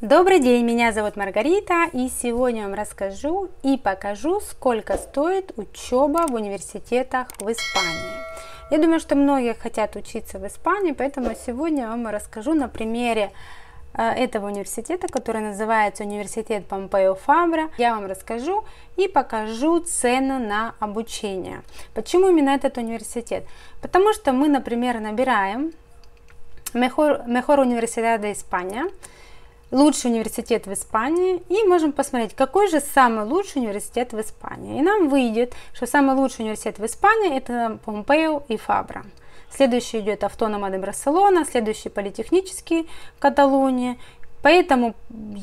Добрый день, меня зовут Маргарита, и сегодня я вам расскажу и покажу, сколько стоит учеба в университетах в Испании. Я думаю, что многие хотят учиться в Испании, поэтому сегодня я вам расскажу на примере э, этого университета, который называется Университет Помпео Фабра. Я вам расскажу и покажу цену на обучение. Почему именно этот университет? Потому что мы, например, набираем Мехор, Мехор Университет Испания лучший университет в Испании и можем посмотреть, какой же самый лучший университет в Испании. И нам выйдет, что самый лучший университет в Испании это Помпео и Фабра. Следующий идет Автонома де Барселона, следующий политехнический Каталония. Поэтому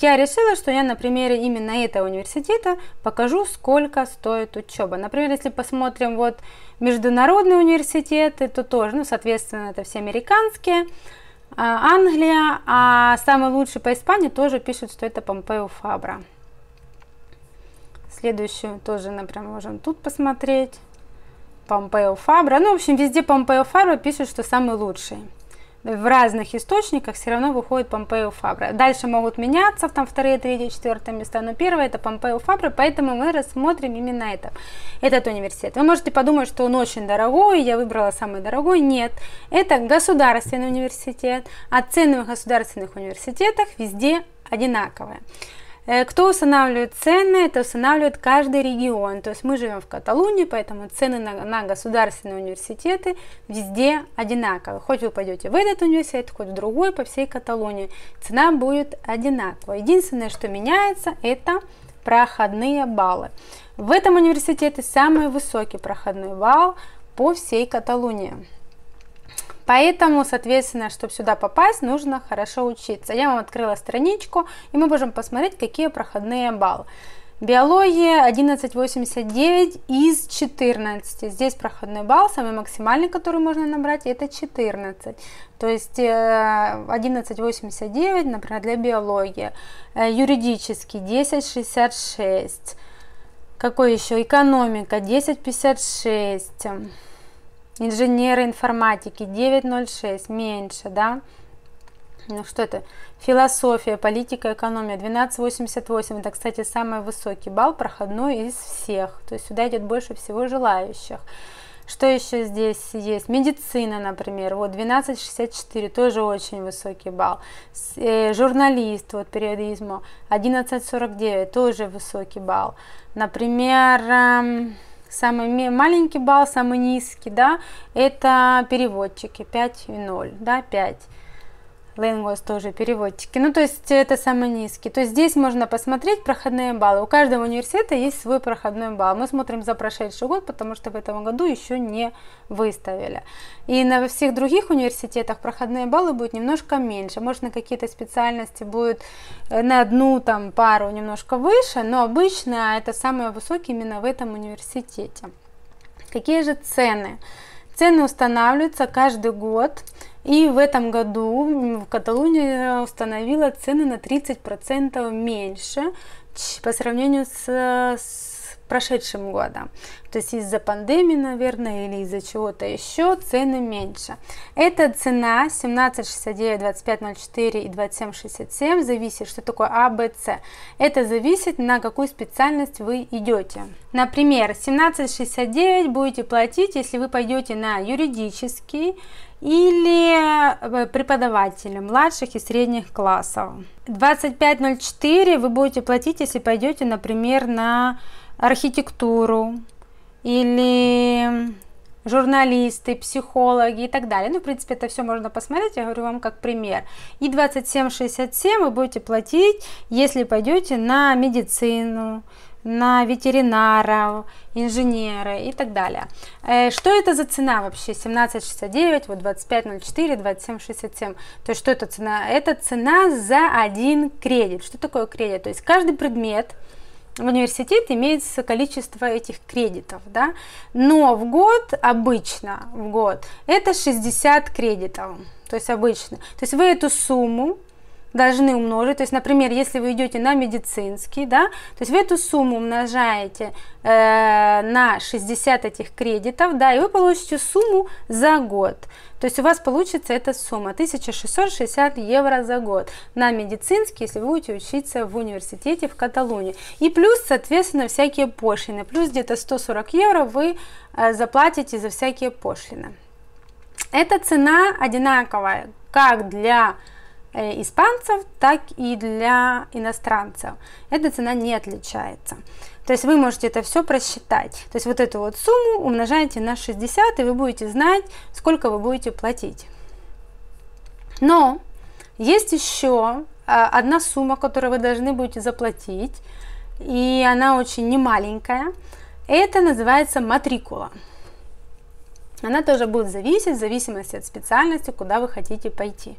я решила, что я на примере именно этого университета покажу, сколько стоит учеба. Например, если посмотрим вот международные университеты, то тоже, ну, соответственно, это все американские, а, Англия, а самый лучший по Испании тоже пишут, что это Помпео Фабра. Следующую тоже, например, можем тут посмотреть. Помпео Фабра. Ну, в общем, везде Помпео Фабра пишут, что самый лучший в разных источниках все равно выходит Помпео Фабра. Дальше могут меняться там вторые, третьи, четвертые места, но первое это Помпео Фабра, поэтому мы рассмотрим именно это, этот университет. Вы можете подумать, что он очень дорогой, я выбрала самый дорогой. Нет, это государственный университет, а цены в государственных университетах везде одинаковые. Э, кто устанавливает цены? Это устанавливает каждый регион. То есть мы живем в Каталунии, поэтому цены на, на государственные университеты везде одинаковы. Хоть вы пойдете в этот университет, хоть в другой по всей Каталунии, цена будет одинакова. Единственное, что меняется, это проходные баллы. В этом университете самый высокий проходной балл по всей Каталунии. Поэтому, соответственно, чтобы сюда попасть, нужно хорошо учиться. Я вам открыла страничку, и мы можем посмотреть, какие проходные баллы. Биология 11,89 из 14. Здесь проходной балл, самый максимальный, который можно набрать, это 14. То есть 11,89, э, например, для биологии. Э, юридический 10,66. Какой еще? Экономика 10,56. Инженеры информатики 906, меньше, да? Ну что это? Философия, политика, экономия 1288. Это, кстати, самый высокий балл проходной из всех. То есть сюда идет больше всего желающих. Что еще здесь есть? Медицина, например, вот 12,64, тоже очень высокий балл. Э, журналист, вот периодизму, 11,49, тоже высокий балл. Например, эм, Самый маленький балл, самый низкий, да, это переводчики 5 и 0, да, 5. Language тоже переводчики. Ну, то есть это самый низкий. То есть здесь можно посмотреть проходные баллы. У каждого университета есть свой проходной балл. Мы смотрим за прошедший год, потому что в этом году еще не выставили. И на всех других университетах проходные баллы будут немножко меньше. Может, на какие-то специальности будут э, на одну там пару немножко выше, но обычно это самые высокие именно в этом университете. Какие же цены? Цены устанавливаются каждый год и в этом году в Каталунии э, установила цены на 30% меньше по сравнению с, с прошедшим годом. То есть из-за пандемии, наверное, или из-за чего-то еще цены меньше. Эта цена 1769, 2504 и 2767 зависит, что такое А, Б, С. Это зависит, на какую специальность вы идете. Например, 1769 будете платить, если вы пойдете на юридический или э, преподаватели младших и средних классов. 25.04 вы будете платить, если пойдете, например, на архитектуру или журналисты, психологи и так далее. Ну, в принципе, это все можно посмотреть, я говорю вам как пример. И 27,67 вы будете платить, если пойдете на медицину, на ветеринаров, инженера и так далее. Э, что это за цена вообще? 17,69, вот 25,04, 27,67. То есть что это цена? Это цена за один кредит. Что такое кредит? То есть каждый предмет в университет имеется количество этих кредитов, да, но в год обычно в год это 60 кредитов, то есть обычно, то есть вы эту сумму должны умножить. То есть, например, если вы идете на медицинский, да, то есть вы эту сумму умножаете э, на 60 этих кредитов, да, и вы получите сумму за год. То есть у вас получится эта сумма 1660 евро за год на медицинский, если вы будете учиться в университете в Каталонии. И плюс, соответственно, всякие пошлины. Плюс где-то 140 евро вы э, заплатите за всякие пошлины. Эта цена одинаковая как для Э, испанцев, так и для иностранцев. Эта цена не отличается. То есть вы можете это все просчитать. То есть вот эту вот сумму умножаете на 60, и вы будете знать, сколько вы будете платить. Но есть еще э, одна сумма, которую вы должны будете заплатить, и она очень немаленькая. Это называется матрикула. Она тоже будет зависеть в зависимости от специальности, куда вы хотите пойти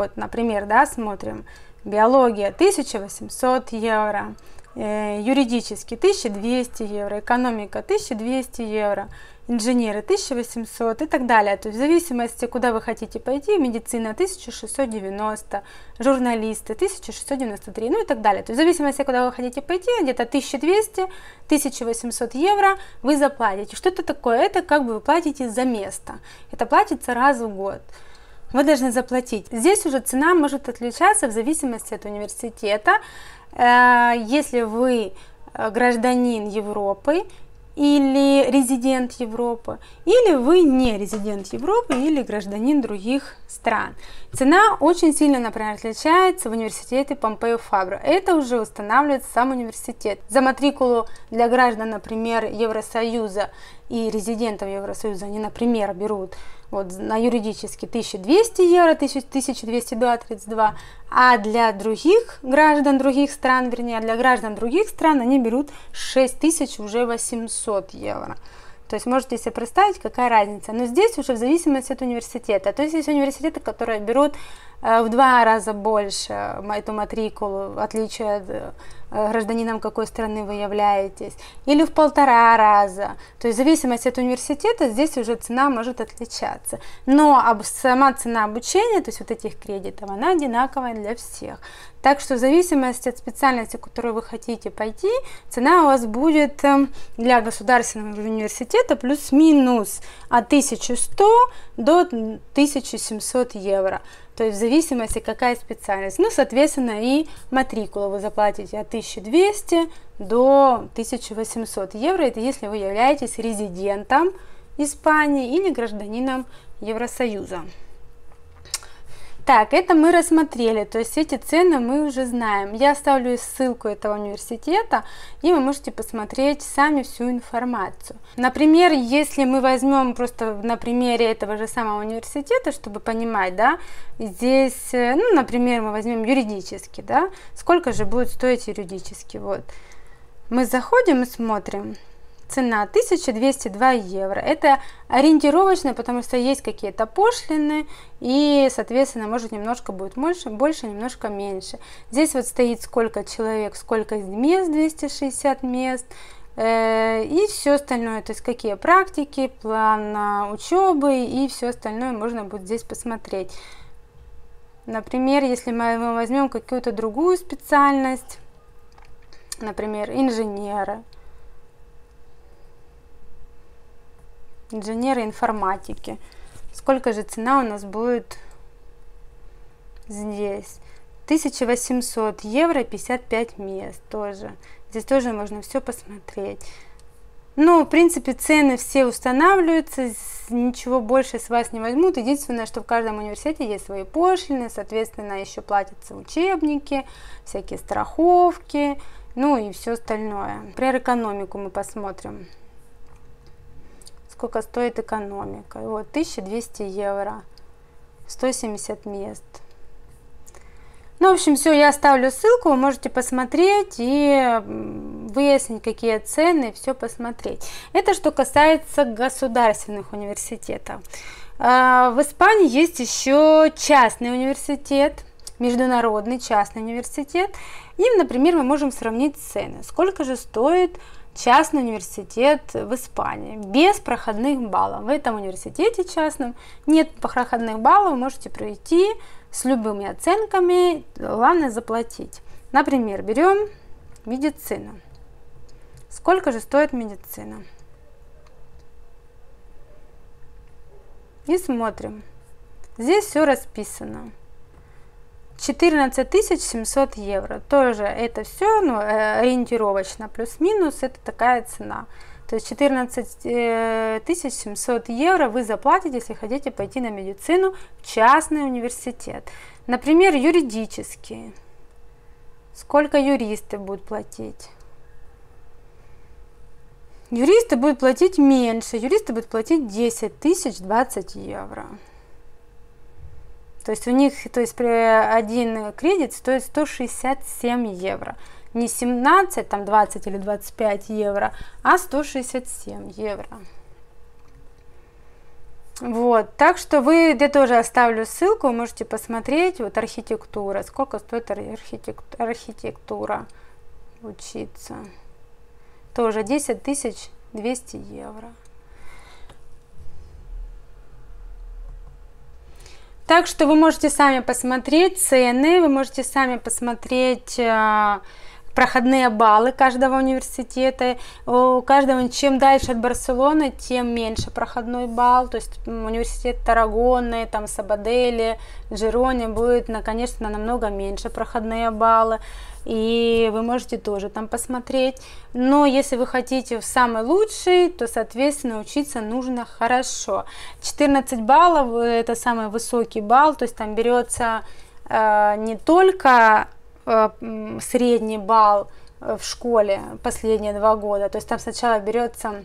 вот, например, да, смотрим, биология 1800 евро, э, юридически 1200 евро, экономика 1200 евро, инженеры 1800 и так далее. То есть в зависимости, куда вы хотите пойти, медицина 1690, журналисты 1693, ну и так далее. То есть в зависимости, куда вы хотите пойти, где-то 1200-1800 евро вы заплатите. Что это такое? Это как бы вы платите за место. Это платится раз в год вы должны заплатить. Здесь уже цена может отличаться в зависимости от университета. Э, если вы э, гражданин Европы или резидент Европы, или вы не резидент Европы или гражданин других стран. Цена очень сильно, например, отличается в университете Помпео Фабро. Это уже устанавливает сам университет. За матрикулу для граждан, например, Евросоюза и резидентов Евросоюза они, например, берут вот, на юридически 1200 евро, 1232, а для других граждан других стран, вернее, для граждан других стран они берут 6000 уже 800 евро. То есть можете себе представить, какая разница. Но здесь уже в зависимости от университета. То есть есть университеты, которые берут Э, в два раза больше эту матрикулу, в отличие от э, гражданином какой страны вы являетесь, или в полтора раза. То есть в зависимости от университета здесь уже цена может отличаться. Но сама цена обучения, то есть вот этих кредитов, она одинаковая для всех. Так что в зависимости от специальности, в которую вы хотите пойти, цена у вас будет эм, для государственного университета плюс-минус от 1100 до 1700 евро то есть в зависимости какая специальность. Ну, соответственно, и матрикулу вы заплатите от 1200 до 1800 евро, это если вы являетесь резидентом Испании или гражданином Евросоюза. Так, это мы рассмотрели, то есть эти цены мы уже знаем. Я оставлю ссылку этого университета, и вы можете посмотреть сами всю информацию. Например, если мы возьмем просто на примере этого же самого университета, чтобы понимать, да, здесь, э, ну, например, мы возьмем юридически, да, сколько же будет стоить юридически? вот. Мы заходим и смотрим, цена 1202 евро. Это ориентировочно, потому что есть какие-то пошлины, и, соответственно, может немножко будет больше, больше, немножко меньше. Здесь вот стоит сколько человек, сколько мест, 260 мест, э, и все остальное, то есть какие практики, план учебы и все остальное можно будет здесь посмотреть. Например, если мы возьмем какую-то другую специальность, например, инженера, инженеры информатики. Сколько же цена у нас будет здесь? 1800 евро 55 мест тоже. Здесь тоже можно все посмотреть. Ну, в принципе, цены все устанавливаются, ничего больше с вас не возьмут. Единственное, что в каждом университете есть свои пошлины, соответственно, еще платятся учебники, всякие страховки, ну и все остальное. Например, экономику мы посмотрим сколько стоит экономика. Вот 1200 евро, 170 мест. Ну, в общем, все, я оставлю ссылку, вы можете посмотреть и выяснить, какие цены, все посмотреть. Это что касается государственных университетов. А, в Испании есть еще частный университет – международный частный университет. И, например, мы можем сравнить цены. Сколько же стоит частный университет в Испании без проходных баллов. В этом университете частном нет проходных баллов, вы можете пройти с любыми оценками, главное заплатить. Например, берем медицину. Сколько же стоит медицина? И смотрим. Здесь все расписано. 14 700 евро. Тоже это все ну, э, ориентировочно, плюс-минус, это такая цена. То есть 14 700 э, евро вы заплатите, если хотите пойти на медицину в частный университет. Например, юридический. Сколько юристы будут платить? Юристы будут платить меньше, юристы будут платить 10 тысяч 20 евро. То есть у них, то есть при один кредит стоит 167 евро. Не 17, там 20 или 25 евро, а 167 евро. Вот, так что вы, я тоже оставлю ссылку, можете посмотреть, вот архитектура, сколько стоит архитек, архитектура учиться. Тоже 10 200 евро. Так что вы можете сами посмотреть цены, вы можете сами посмотреть а, проходные баллы каждого университета. У каждого, чем дальше от Барселоны, тем меньше проходной балл. То есть университет Тарагоны, там Сабадели, Джероне будет, конечно, намного меньше проходные баллы. И вы можете тоже там посмотреть. Но если вы хотите в самый лучший, то, соответственно, учиться нужно хорошо. 14 баллов – это самый высокий балл, то есть там берется э, не только Э, средний балл э, в школе последние два года. То есть там сначала берется,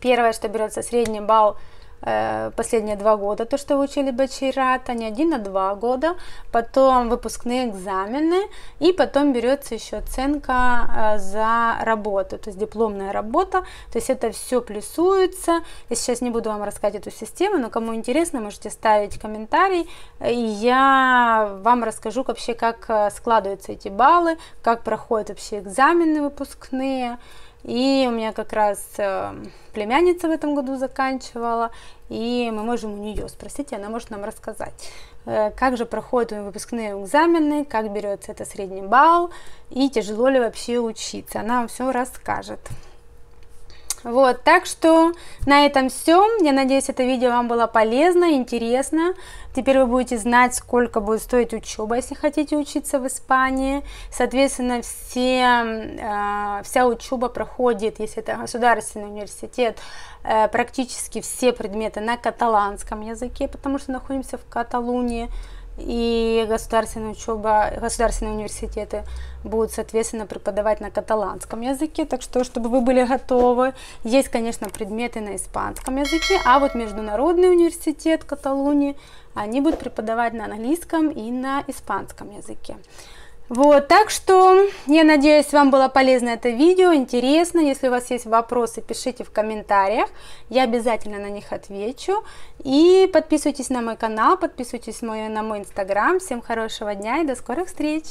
первое, что берется средний балл Э, последние два года, то, что вы учили бачирата, не один, а два года, потом выпускные экзамены, и потом берется еще оценка э, за работу, то есть дипломная работа, то есть это все плюсуется, я сейчас не буду вам рассказать эту систему, но кому интересно, можете ставить комментарий, и я вам расскажу вообще, как э, складываются эти баллы, как проходят вообще экзамены выпускные, и у меня как раз э, племянница в этом году заканчивала, и мы можем у нее спросить, и она может нам рассказать, э, как же проходят выпускные экзамены, как берется это средний балл, и тяжело ли вообще учиться. Она вам все расскажет. Вот, так что на этом все. Я надеюсь, это видео вам было полезно, интересно. Теперь вы будете знать, сколько будет стоить учеба, если хотите учиться в Испании. Соответственно, все, э, вся учеба проходит, если это государственный университет, э, практически все предметы на каталанском языке, потому что находимся в Каталунии и государственная учеба, государственные университеты будут, соответственно, преподавать на каталанском языке, так что, чтобы вы были готовы. Есть, конечно, предметы на испанском языке, а вот Международный университет Каталунии, они будут преподавать на английском и на испанском языке. Вот, так что я надеюсь, вам было полезно это видео, интересно. Если у вас есть вопросы, пишите в комментариях, я обязательно на них отвечу. И подписывайтесь на мой канал, подписывайтесь на мой инстаграм. Всем хорошего дня и до скорых встреч!